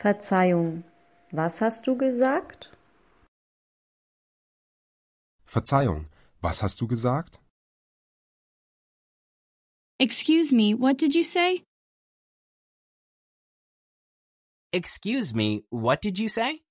Verzeihung, was hast du gesagt? Verzeihung, was hast du gesagt? Excuse me, what did you say? Excuse me, what did you say?